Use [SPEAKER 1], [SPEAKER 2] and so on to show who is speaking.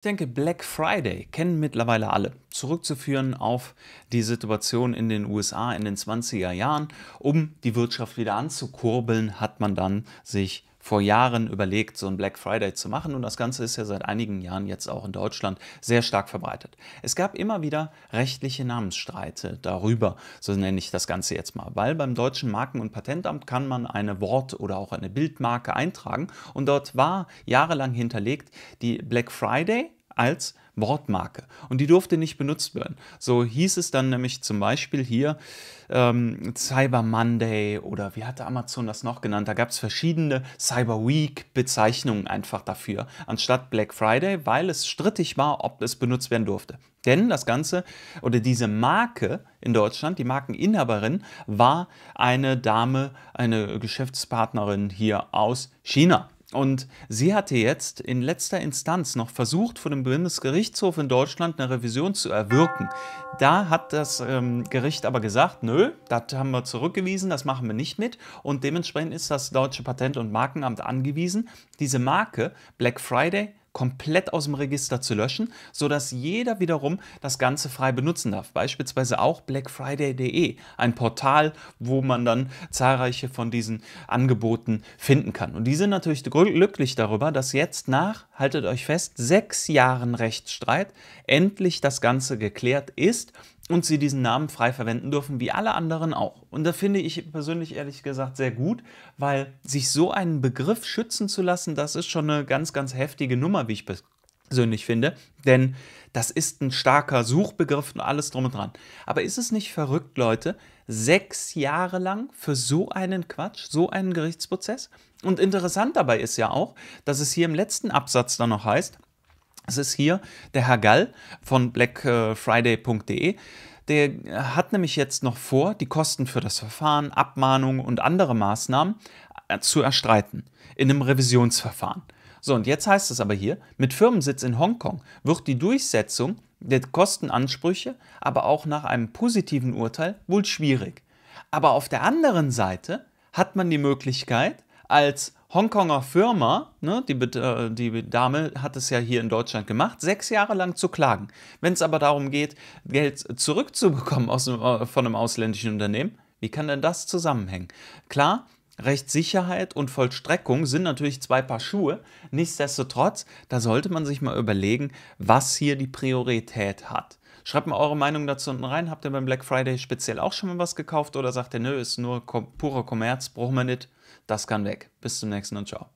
[SPEAKER 1] Ich denke, Black Friday kennen mittlerweile alle. Zurückzuführen auf die Situation in den USA in den 20er Jahren. Um die Wirtschaft wieder anzukurbeln, hat man dann sich vor Jahren überlegt, so ein Black Friday zu machen und das Ganze ist ja seit einigen Jahren jetzt auch in Deutschland sehr stark verbreitet. Es gab immer wieder rechtliche Namensstreite darüber, so nenne ich das Ganze jetzt mal, weil beim deutschen Marken- und Patentamt kann man eine Wort- oder auch eine Bildmarke eintragen und dort war jahrelang hinterlegt die Black Friday als Wortmarke. Und die durfte nicht benutzt werden. So hieß es dann nämlich zum Beispiel hier ähm, Cyber Monday oder wie hatte Amazon das noch genannt? Da gab es verschiedene Cyber Week-Bezeichnungen einfach dafür, anstatt Black Friday, weil es strittig war, ob es benutzt werden durfte. Denn das Ganze oder diese Marke in Deutschland, die Markeninhaberin, war eine Dame, eine Geschäftspartnerin hier aus China. Und sie hatte jetzt in letzter Instanz noch versucht, vor dem Bundesgerichtshof in Deutschland eine Revision zu erwirken. Da hat das ähm, Gericht aber gesagt, nö, das haben wir zurückgewiesen, das machen wir nicht mit. Und dementsprechend ist das deutsche Patent- und Markenamt angewiesen, diese Marke Black Friday komplett aus dem Register zu löschen, sodass jeder wiederum das Ganze frei benutzen darf. Beispielsweise auch blackfriday.de, ein Portal, wo man dann zahlreiche von diesen Angeboten finden kann. Und die sind natürlich glücklich darüber, dass jetzt nach, haltet euch fest, sechs Jahren Rechtsstreit endlich das Ganze geklärt ist und sie diesen Namen frei verwenden dürfen, wie alle anderen auch. Und da finde ich persönlich ehrlich gesagt sehr gut, weil sich so einen Begriff schützen zu lassen, das ist schon eine ganz, ganz heftige Nummer, wie ich persönlich finde. Denn das ist ein starker Suchbegriff und alles drum und dran. Aber ist es nicht verrückt, Leute, sechs Jahre lang für so einen Quatsch, so einen Gerichtsprozess? Und interessant dabei ist ja auch, dass es hier im letzten Absatz dann noch heißt, das ist hier der Herr Gall von blackfriday.de. Der hat nämlich jetzt noch vor, die Kosten für das Verfahren, Abmahnungen und andere Maßnahmen äh, zu erstreiten in einem Revisionsverfahren. So, und jetzt heißt es aber hier, mit Firmensitz in Hongkong wird die Durchsetzung der Kostenansprüche aber auch nach einem positiven Urteil wohl schwierig. Aber auf der anderen Seite hat man die Möglichkeit, als Hongkonger Firma, ne, die, äh, die, Dame hat es ja hier in Deutschland gemacht, sechs Jahre lang zu klagen. Wenn es aber darum geht, Geld zurückzubekommen aus, äh, von einem ausländischen Unternehmen, wie kann denn das zusammenhängen? Klar, Rechtssicherheit und Vollstreckung sind natürlich zwei Paar Schuhe. Nichtsdestotrotz, da sollte man sich mal überlegen, was hier die Priorität hat. Schreibt mir eure Meinung dazu unten rein. Habt ihr beim Black Friday speziell auch schon mal was gekauft oder sagt ihr, nö, ist nur purer Kommerz, brauchen wir nicht. Das kann weg. Bis zum nächsten und ciao.